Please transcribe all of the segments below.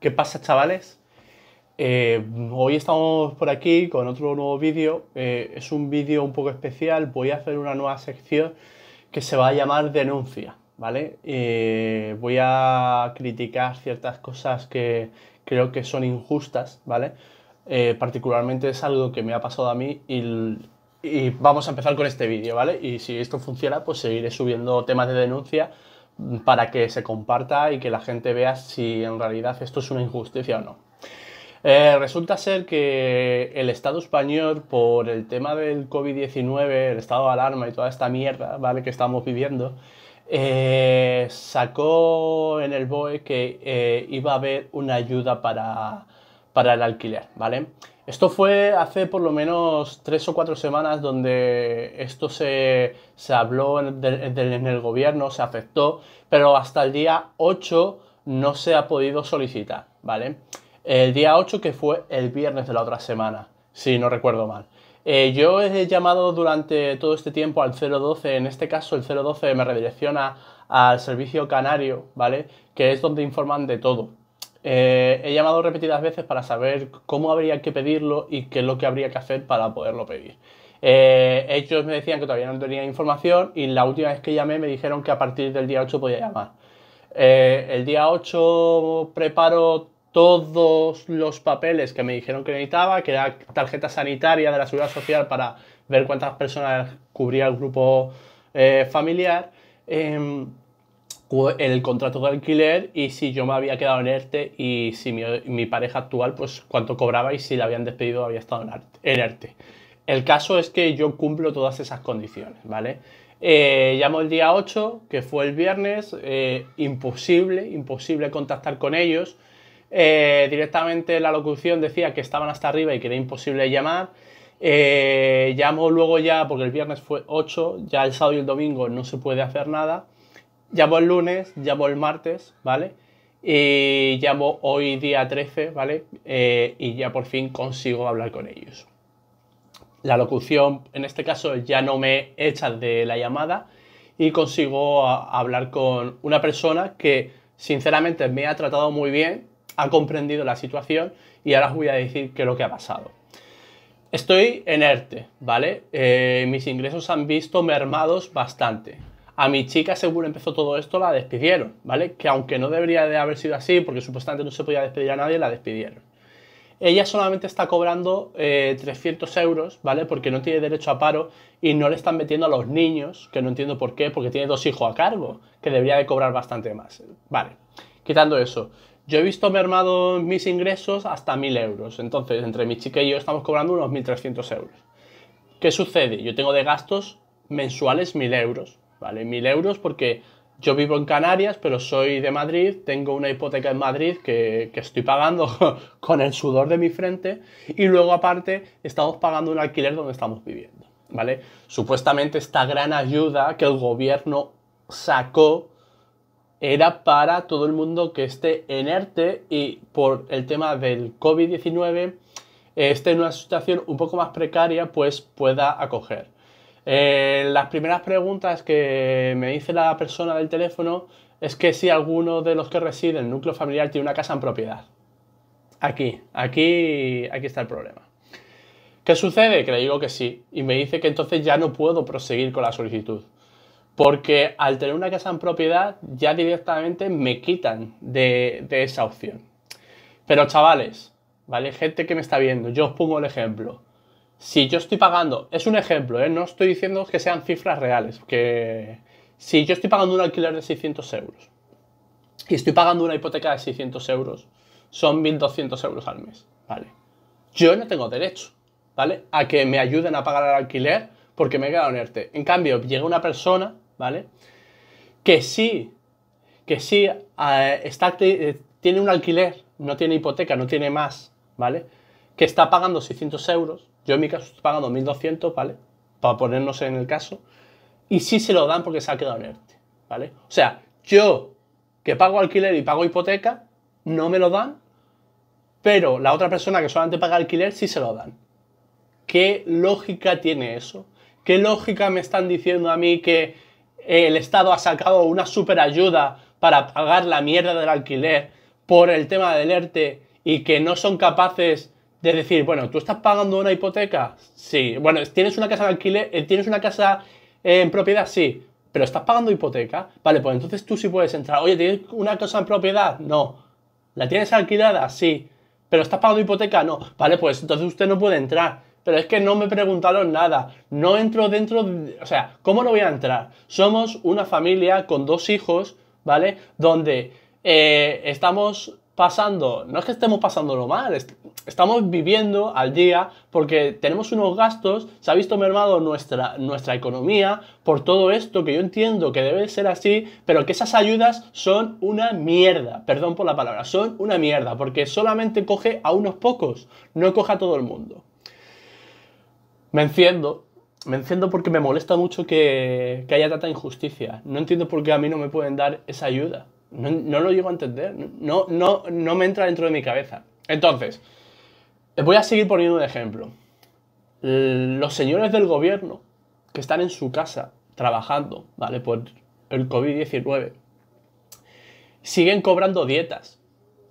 ¿Qué pasa chavales? Eh, hoy estamos por aquí con otro nuevo vídeo. Eh, es un vídeo un poco especial. Voy a hacer una nueva sección que se va a llamar denuncia. ¿Vale? Eh, voy a criticar ciertas cosas que creo que son injustas, ¿vale? particularmente es algo que me ha pasado a mí y y vamos a empezar con este vídeo, ¿vale? Y si esto funciona, pues seguiré subiendo temas de denuncia para que se comparta y que la gente vea si en realidad esto es una injusticia o no. Eh, resulta ser que el Estado español, por el tema del COVID-19, el estado de alarma y toda esta mierda, ¿vale? Que estamos viviendo, eh, sacó en el BOE que eh, iba a haber una ayuda para, para el alquiler, ¿vale? Esto fue hace por lo menos tres o cuatro semanas donde esto se, habló en, el gobierno, se afectó, pero hasta el día 8 no se ha podido solicitar, ¿vale? El día 8 que fue el viernes de la otra semana, si no recuerdo mal. Eh, yo he llamado durante todo este tiempo al 012, en este caso el 012 me redirecciona al servicio canario, ¿vale? Que es donde informan de todo eh, he llamado repetidas veces para saber cómo habría que pedirlo y qué es lo que habría que hacer para poderlo pedir. Eh, ellos me decían que todavía no tenía información y la última vez que llamé me dijeron que a partir del día 8 podía llamar. Eh, el día 8 preparo todos los papeles que me dijeron que necesitaba, que era tarjeta sanitaria de la seguridad social para ver cuántas personas cubría el grupo familiar. Em, el contrato de alquiler y si yo me había quedado en ERTE y si mi, pareja actual, pues cuánto cobraba y si la habían despedido había estado en, ERTE. El caso es que yo cumplo todas esas condiciones, ¿vale? Eh, llamo el día 8, que fue el viernes, eh, imposible, imposible contactar con ellos. Eh, directamente la locución decía que estaban hasta arriba y que era imposible llamar. llamo luego ya, porque el viernes fue 8, ya el sábado y el domingo no se puede hacer nada llamo el lunes, llamo el martes, ¿vale? Y llamo hoy día 13, ¿vale? Eh, y ya por fin consigo hablar con ellos. La locución, en este caso, ya no me echa de la llamada y consigo hablar con una persona que, sinceramente, me ha tratado muy bien, ha comprendido la situación y ahora os voy a decir qué es lo que ha pasado. Estoy en ERTE, ¿vale? Eh, mis ingresos han visto mermados bastante. A mi chica, seguro empezó todo esto, la despidieron, ¿vale? Que aunque no debería de haber sido así, porque supuestamente no se podía despedir a nadie, la despidieron. Ella solamente está cobrando 300 eh, euros, ¿vale? Porque no tiene derecho a paro y no le están metiendo a los niños, que no entiendo por qué, porque tiene dos hijos a cargo, que debería de cobrar bastante más. Vale, quitando eso, yo he visto mermado mis ingresos hasta 1.000 euros. Entonces, entre mi chica y yo estamos cobrando unos 1.300 euros. ¿Qué sucede? Yo tengo de gastos mensuales 1.000 euros. ¿vale? Mil euros porque yo vivo en Canarias, pero soy de Madrid, tengo una hipoteca en Madrid que, estoy pagando con el sudor de mi frente y luego aparte estamos pagando un alquiler donde estamos viviendo, ¿vale? Supuestamente esta gran ayuda que el gobierno sacó era para todo el mundo que esté en ERTE y por el tema del COVID-19 eh, esté en una situación un poco más precaria, pues pueda acoger. Eh, las primeras preguntas que me dice la persona del teléfono es que si alguno de los que reside en el núcleo familiar tiene una casa en propiedad. Aquí, aquí, aquí está el problema. ¿Qué sucede? Que le digo que sí. Y me dice que entonces ya no puedo proseguir con la solicitud. Porque al tener una casa en propiedad, ya directamente me quitan de, de esa opción. Pero chavales, ¿vale? Gente que me está viendo, yo os pongo el ejemplo si yo estoy pagando, es un ejemplo, ¿eh? no estoy diciendo que sean cifras reales, que si yo estoy pagando un alquiler de 600 euros y estoy pagando una hipoteca de 600 euros, son 1.200 euros al mes, ¿vale? Yo no tengo derecho, ¿vale? A que me ayuden a pagar el alquiler porque me he quedado en En cambio, llega una persona, ¿vale? Que sí, que sí, eh, está, eh, tiene un alquiler, no tiene hipoteca, no tiene más, ¿vale? Que está pagando 600 euros yo en mi caso pagando 1.200, ¿vale? Para ponernos en el caso. Y sí se lo dan porque se ha quedado en ERTE, ¿vale? O sea, yo que pago alquiler y pago hipoteca, no me lo dan, pero la otra persona que solamente paga alquiler sí se lo dan. ¿Qué lógica tiene eso? ¿Qué lógica me están diciendo a mí que el Estado ha sacado una superayuda para pagar la mierda del alquiler por el tema del ERTE y que no son capaces de decir, bueno, tú estás pagando una hipoteca, sí. Bueno, tienes una casa alquiler, eh, tienes una casa eh, en propiedad, sí. Pero estás pagando hipoteca, vale, pues entonces tú sí puedes entrar. Oye, ¿tienes una casa en propiedad? No. ¿La tienes alquilada? Sí. ¿Pero estás pagando hipoteca? No. Vale, pues entonces usted no puede entrar. Pero es que no me preguntaron nada. No entro dentro. o sea, ¿cómo no voy a entrar? Somos una familia con dos hijos, ¿vale? Donde eh, estamos pasando, no es que estemos pasándolo mal, estamos viviendo al día porque tenemos unos gastos, se ha visto mermado nuestra, nuestra economía por todo esto que yo entiendo que debe ser así, pero que esas ayudas son una mierda, perdón por la palabra, son una mierda, porque solamente coge a unos pocos, no coge a todo el mundo. Me enciendo, me enciendo porque me molesta mucho que haya tanta injusticia, no entiendo por qué a mí no me pueden dar esa ayuda no, lo llego a entender. No, no, me entra dentro de mi cabeza. Entonces, voy a seguir poniendo un ejemplo. Los señores del gobierno que están en su casa trabajando, ¿vale? Por el COVID-19, siguen cobrando dietas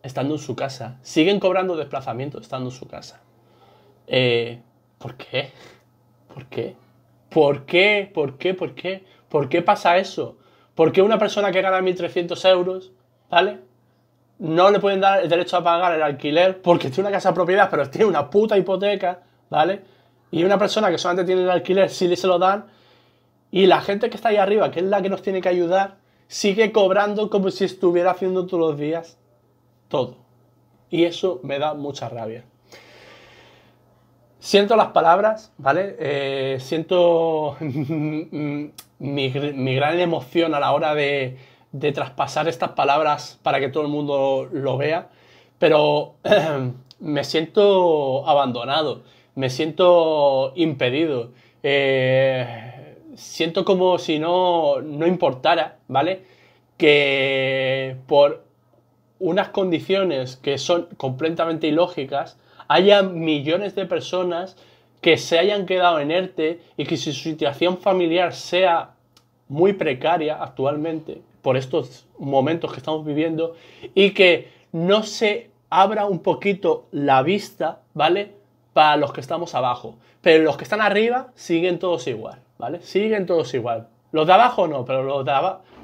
estando en su casa, siguen cobrando desplazamientos, estando en su casa. Eh, ¿Por qué? ¿Por qué? ¿Por qué? ¿Por qué? ¿Por qué? ¿Por qué pasa eso? Porque una persona que gana 1.300 euros, ¿vale? No le pueden dar el derecho a pagar el alquiler porque tiene una casa de propiedad, pero tiene una puta hipoteca, ¿vale? Y una persona que solamente tiene el alquiler sí le se lo dan. Y la gente que está ahí arriba, que es la que nos tiene que ayudar, sigue cobrando como si estuviera haciendo todos los días todo. Y eso me da mucha rabia. Siento las palabras, ¿vale? Eh, siento mi, gran emoción a la hora de, traspasar estas palabras para que todo el mundo lo vea, pero me siento abandonado, me siento impedido, eh, siento como si no importara, ¿vale? Que por unas condiciones que son completamente ilógicas, haya millones de personas que se hayan quedado en ERTE y que su situación familiar sea muy precaria actualmente por estos momentos que estamos viviendo y que no se abra un poquito la vista, ¿vale? Para los que estamos abajo. Pero los que están arriba siguen todos igual, ¿vale? Siguen todos igual. Los de abajo no, pero los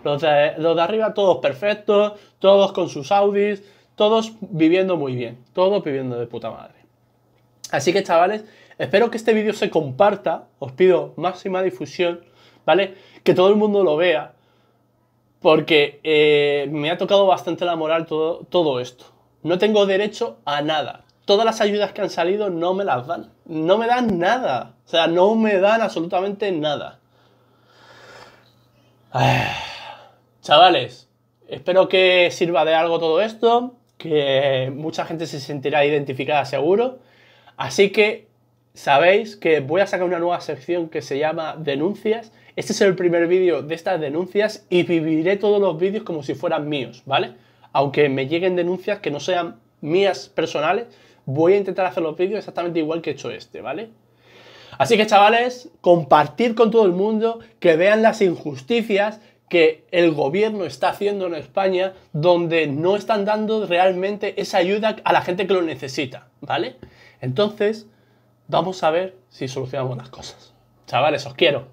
los de arriba todos perfectos, todos con sus Audis, todos viviendo muy bien, todos viviendo de puta madre. Así que chavales, espero que este vídeo se comparta, os pido máxima difusión, ¿vale? Que todo el mundo lo vea, porque eh, me ha tocado bastante la moral todo, todo esto. No tengo derecho a nada. Todas las ayudas que han salido no me las dan. No me dan nada. O sea, no me dan absolutamente nada. Chavales, espero que sirva de algo todo esto que mucha gente se sentirá identificada seguro. Así que sabéis que voy a sacar una nueva sección que se llama denuncias. Este es el primer vídeo de estas denuncias y viviré todos los vídeos como si fueran míos, ¿vale? Aunque me lleguen denuncias que no sean mías personales, voy a intentar hacer los vídeos exactamente igual que he hecho este, ¿vale? Así que chavales, compartir con todo el mundo, que vean las injusticias, que el gobierno está haciendo en España donde no están dando realmente esa ayuda a la gente que lo necesita, ¿vale? Entonces, vamos a ver si solucionamos las cosas. Chavales, os quiero.